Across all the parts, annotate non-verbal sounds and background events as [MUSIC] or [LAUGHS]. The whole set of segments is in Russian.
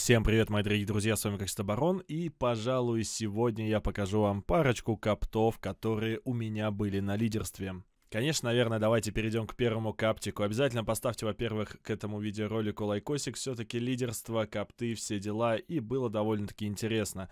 Всем привет, мои дорогие друзья, с вами Кристо Барон, и, пожалуй, сегодня я покажу вам парочку каптов, которые у меня были на лидерстве. Конечно, наверное, давайте перейдем к первому каптику. Обязательно поставьте, во-первых, к этому видеоролику лайкосик. Все-таки лидерство, капты, все дела. И было довольно-таки интересно.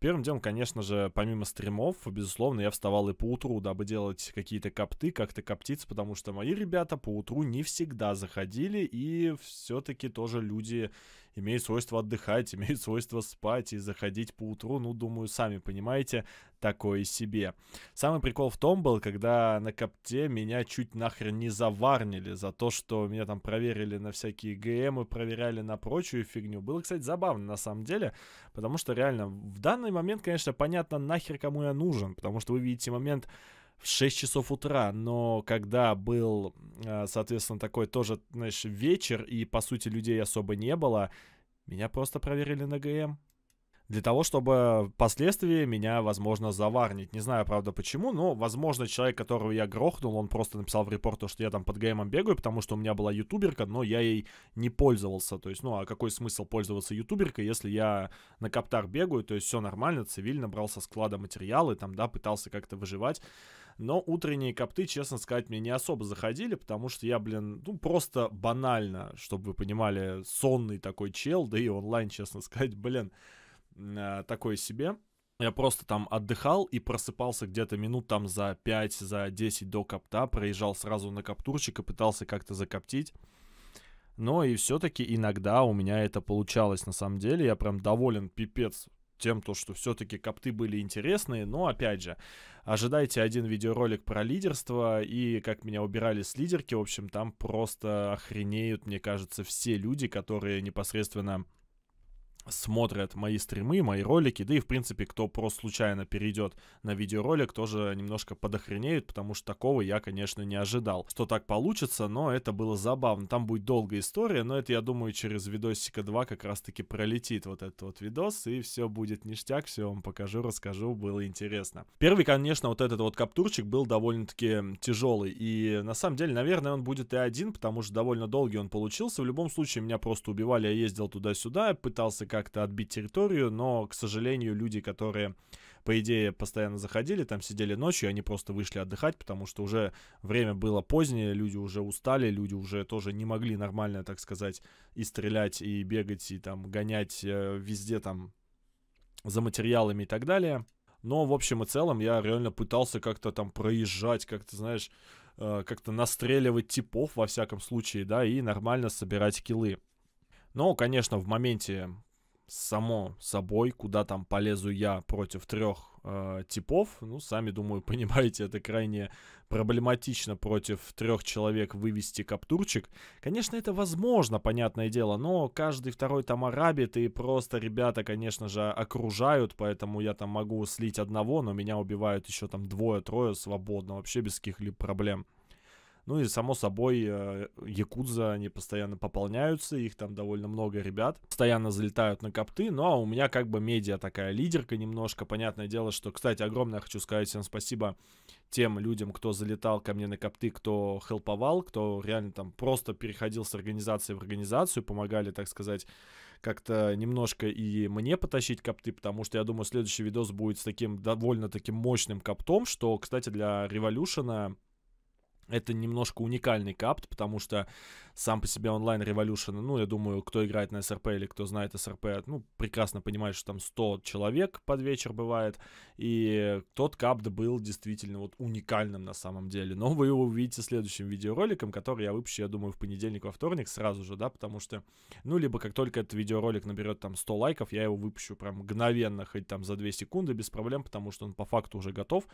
Первым делом, конечно же, помимо стримов, безусловно, я вставал и по утру, дабы делать какие-то копты, как-то коптиться, потому что мои ребята по утру не всегда заходили, и все-таки тоже люди имеют свойство отдыхать, [LAUGHS] имеют свойство спать и заходить по утру, ну, думаю, сами понимаете, такое себе. Самый прикол в том был, когда на копте меня чуть нахрен не заварнили за то, что меня там проверили на всякие ГМы, проверяли на прочую фигню. Было, кстати, забавно на самом деле, потому что реально в данный данный момент, конечно, понятно нахер, кому я нужен, потому что вы видите момент в 6 часов утра, но когда был, а, соответственно, такой тоже, знаешь, вечер, и, по сути, людей особо не было, меня просто проверили на ГМ для того, чтобы впоследствии меня, возможно, заварнить. Не знаю, правда, почему, но, возможно, человек, которого я грохнул, он просто написал в репорт то, что я там под геймом бегаю, потому что у меня была ютуберка, но я ей не пользовался. То есть, ну, а какой смысл пользоваться ютуберкой, если я на коптар бегаю, то есть все нормально, цивильно, брал со склада материалы, там, да, пытался как-то выживать. Но утренние копты, честно сказать, мне не особо заходили, потому что я, блин, ну просто банально, чтобы вы понимали, сонный такой чел, да и онлайн, честно сказать, блин, Э, такой себе. Я просто там отдыхал и просыпался где-то минут там за 5, за 10 до копта, проезжал сразу на коптурчик и пытался как-то закоптить. Но и все-таки иногда у меня это получалось на самом деле. Я прям доволен пипец тем, то, что все-таки копты были интересные. Но опять же, ожидайте один видеоролик про лидерство и как меня убирали с лидерки. В общем, там просто охренеют, мне кажется, все люди, которые непосредственно смотрят мои стримы, мои ролики, да и, в принципе, кто просто случайно перейдет на видеоролик, тоже немножко подохренеют, потому что такого я, конечно, не ожидал, что так получится, но это было забавно. Там будет долгая история, но это, я думаю, через видосика 2 как раз-таки пролетит вот этот вот видос, и все будет ништяк, все вам покажу, расскажу, было интересно. Первый, конечно, вот этот вот каптурчик был довольно-таки тяжелый, и на самом деле, наверное, он будет и один, потому что довольно долгий он получился. В любом случае, меня просто убивали, я ездил туда-сюда, пытался как-то отбить территорию, но, к сожалению, люди, которые, по идее, постоянно заходили, там сидели ночью, они просто вышли отдыхать, потому что уже время было позднее, люди уже устали, люди уже тоже не могли нормально, так сказать, и стрелять, и бегать, и там гонять э, везде там за материалами и так далее. Но, в общем и целом, я реально пытался как-то там проезжать, как-то, знаешь, э, как-то настреливать типов, во всяком случае, да, и нормально собирать килы. Но, конечно, в моменте само собой, куда там полезу я против трех э, типов. Ну, сами, думаю, [LAUGHS] понимаете, это крайне проблематично против трех человек вывести каптурчик. Конечно, это возможно, понятное дело, но каждый второй там арабит, и просто ребята, конечно же, окружают, поэтому я там могу слить одного, но меня убивают еще там двое-трое свободно, вообще без каких-либо проблем. Ну и, само собой, э, якудза, они постоянно пополняются, их там довольно много ребят, постоянно залетают на копты, но ну, а у меня как бы медиа такая лидерка немножко, понятное дело, что, кстати, огромное хочу сказать всем спасибо тем людям, кто залетал ко мне на копты, кто хелповал, кто реально там просто переходил с организации в организацию, помогали, так сказать, как-то немножко и мне потащить копты, потому что я думаю, следующий видос будет с таким довольно таким мощным коптом, что, кстати, для революшена это немножко уникальный капт, потому что сам по себе онлайн Revolution, ну, я думаю, кто играет на СРП или кто знает СРП, ну, прекрасно понимает, что там 100 человек под вечер бывает, и тот капт был действительно вот уникальным на самом деле. Но вы его увидите следующим видеороликом, который я выпущу, я думаю, в понедельник, во вторник сразу же, да, потому что, ну, либо как только этот видеоролик наберет там 100 лайков, я его выпущу прям мгновенно, хоть там за 2 секунды, без проблем, потому что он по факту уже готов,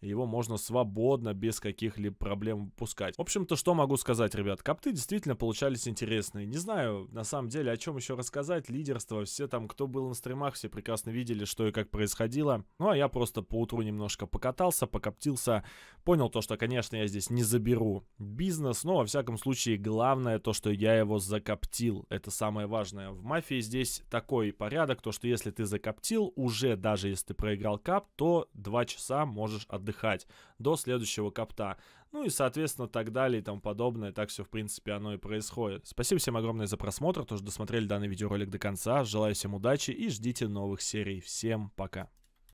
его можно свободно, без каких-либо проблем пускать. В общем-то, что могу сказать, ребят, копты действительно получались интересные. Не знаю, на самом деле, о чем еще рассказать, лидерство, все там, кто был на стримах, все прекрасно видели, что и как происходило. Ну, а я просто по утру немножко покатался, покоптился, понял то, что, конечно, я здесь не заберу бизнес, но, ну, во всяком случае, главное то, что я его закоптил. Это самое важное. В мафии здесь такой порядок, то, что если ты закоптил, уже даже если ты проиграл кап, то два часа можешь отдыхать до следующего капта. Ну и, соответственно, так далее и тому подобное. Так все, в принципе, оно и происходит. Спасибо всем огромное за просмотр, тоже досмотрели данный видеоролик до конца. Желаю всем удачи и ждите новых серий. Всем пока.